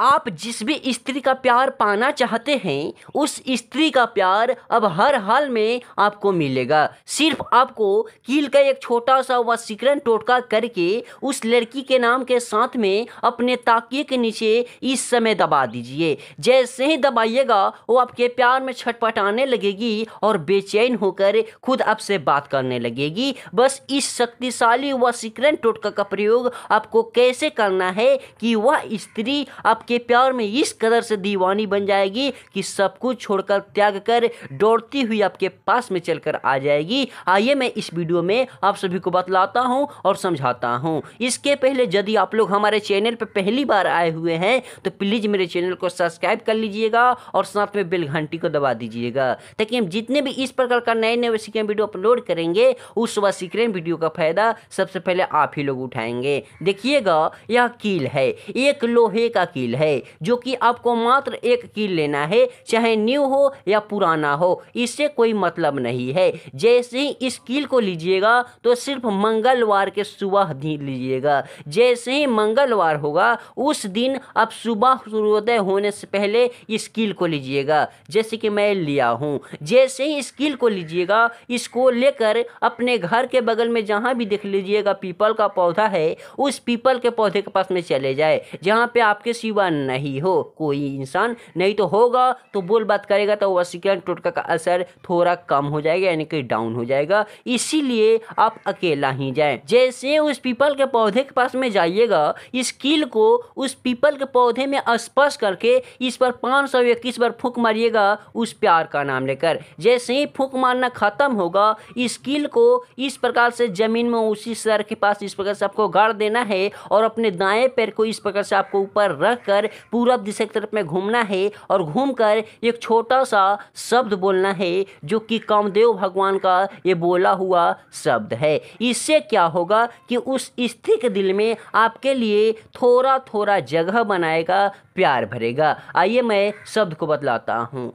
आप जिस भी स्त्री का प्यार पाना चाहते हैं उस स्त्री का प्यार अब हर हाल में आपको मिलेगा सिर्फ आपको कील का एक छोटा सा व सिकरन टोटका करके उस लड़की के नाम के साथ में अपने ताकिए के नीचे इस समय दबा दीजिए जैसे ही दबाइएगा वो आपके प्यार में छटपटाने लगेगी और बेचैन होकर खुद आपसे बात करने लगेगी बस इस शक्तिशाली व सिकरन टोटका का प्रयोग आपको कैसे करना है कि वह स्त्री आप आपके प्यार में इस कदर से दीवानी बन जाएगी कि सब कुछ छोड़कर त्याग कर दौड़ती हुई आपके पास में चलकर आ जाएगी आइए मैं इस वीडियो में आप सभी को बतलाता हूँ और समझाता हूँ इसके पहले यदि आप लोग हमारे चैनल पर पहली बार आए हुए हैं तो प्लीज़ मेरे चैनल को सब्सक्राइब कर लीजिएगा और साथ में बेल घंटी को दबा दीजिएगा ताकि हम जितने भी इस प्रकार का नए नए सीक्रेट वीडियो अपलोड करेंगे उस वह सीक्रेट वीडियो का फ़ायदा सबसे पहले आप ही लोग उठाएंगे देखिएगा यह कील है एक लोहे का कील है है जो कि आपको मात्र एक किल लेना है चाहे न्यू हो या पुराना हो इससे कोई मतलब नहीं है जैसे ही इस किल को लीजिएगा तो सिर्फ मंगलवार के सुबह दिन लीजिएगा जैसे ही मंगलवार होगा उस दिन आप सुबह सूर्योदय होने से पहले इस किल को लीजिएगा जैसे कि मैं लिया हूँ जैसे ही इस किल को लीजिएगा इसको लेकर अपने घर के बगल में जहाँ भी देख लीजिएगा पीपल का पौधा है उस पीपल के पौधे के पास में चले जाए जहाँ पे आपके सिवा होगा नहीं हो कोई इंसान नहीं तो होगा तो बोल बात करेगा तो वसीकरण टोटका का असर थोड़ा कम हो जाएगा यानी कि डाउन हो जाएगा इसीलिए आप अकेला ही जाए जैसे उस पीपल के पौधे के पास में जाइएगा इस कील को उस पीपल के पौधे में स्पर्श करके इस पर पाँच सौ इक्कीस बार फूक मारिएगा उस प्यार का नाम लेकर जैसे ही फूक मारना खत्म होगा इस कील को इस प्रकार से ज़मीन में उसी सर के पास इस प्रकार से आपको गाड़ देना है और अपने दाएं पैर को इस प्रकार से आपको ऊपर रख कर कर पूरब दिशा की तरफ में घूमना है और घूमकर एक छोटा सा शब्द बोलना है जो कि कामदेव भगवान का ये बोला हुआ शब्द है इससे क्या होगा कि उस स्थित दिल में आपके लिए थोड़ा थोड़ा जगह बनाएगा प्यार भरेगा आइए मैं शब्द को बतलाता हूँ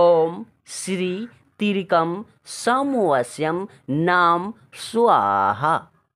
ओम श्री तिरिकम सामोवश्यम नाम स्वाहा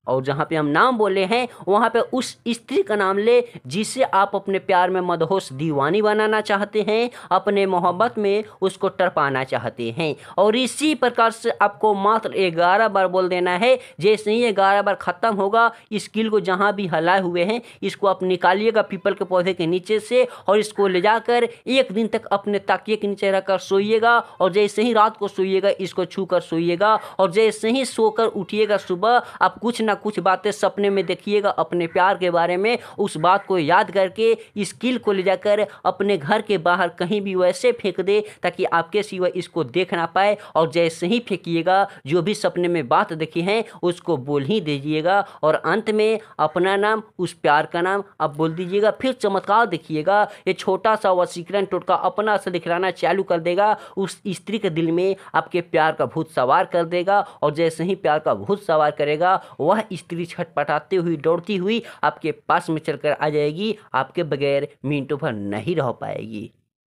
और जहाँ पे हम नाम बोले हैं वहाँ पे उस स्त्री का नाम ले जिसे आप अपने प्यार में मदहोश दीवानी बनाना चाहते हैं अपने मोहब्बत में उसको टरपाना चाहते हैं और इसी प्रकार से आपको मात्र ग्यारह बार बोल देना है जैसे ही ग्यारह बार ख़त्म होगा इस कील को जहाँ भी हलाए हुए हैं इसको आप निकालिएगा पीपल के पौधे के नीचे से और इसको ले जाकर एक दिन तक अपने ताकिए के नीचे रखकर सोइएगा और जैसे ही रात को सोइएगा इसको छू कर सोइएगा और जैसे ही सोकर उठिएगा सुबह आप कुछ ना ना कुछ बातें सपने में देखिएगा अपने प्यार के बारे में उस बात को याद करके इस किल को ले जाकर अपने घर के बाहर कहीं भी वैसे फेंक दे ताकि आपके सिवा इसको देख ना पाए और जैसे ही फेंकिएगा जो भी सपने में बात देखी है उसको बोल ही दीजिएगा और अंत में अपना नाम उस प्यार का नाम आप बोल दीजिएगा फिर चमत्कार देखिएगा ये छोटा सा वह सीकरण टोटका अपना से दिखलाना चालू कर देगा उस स्त्री के दिल में आपके प्यार का भूत सवार कर देगा और जैसे ही प्यार का भूत सवार करेगा वह स्त्री छटपटाते हुई दौड़ती हुई आपके पास में चलकर आ जाएगी आपके बगैर मिनटों भर नहीं रह पाएगी